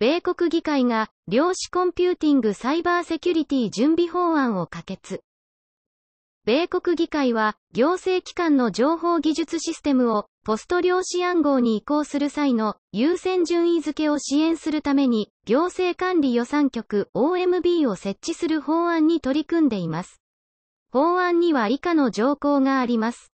米国議会が量子コンピューティングサイバーセキュリティ準備法案を可決。米国議会は行政機関の情報技術システムをポスト量子暗号に移行する際の優先順位付けを支援するために行政管理予算局 OMB を設置する法案に取り組んでいます。法案には以下の条項があります。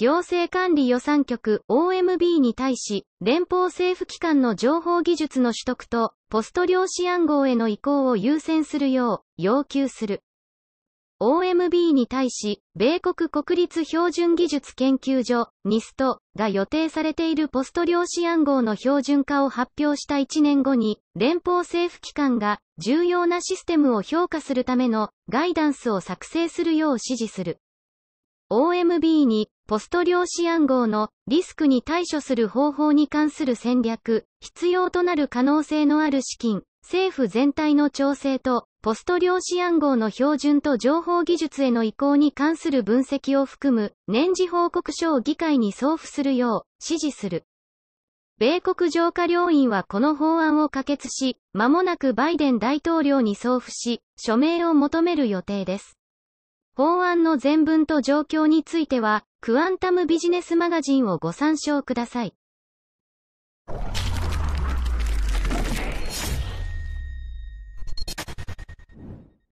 行政管理予算局 OMB に対し、連邦政府機関の情報技術の取得と、ポスト量子暗号への移行を優先するよう、要求する。OMB に対し、米国国立標準技術研究所、NIST が予定されているポスト量子暗号の標準化を発表した1年後に、連邦政府機関が重要なシステムを評価するためのガイダンスを作成するよう指示する。OMB にポスト量子暗号のリスクに対処する方法に関する戦略、必要となる可能性のある資金、政府全体の調整と、ポスト量子暗号の標準と情報技術への移行に関する分析を含む年次報告書を議会に送付するよう指示する。米国上下両院はこの法案を可決し、間もなくバイデン大統領に送付し、署名を求める予定です。法案の全文と状況については、クアンタムビジネスマガジンをご参照ください。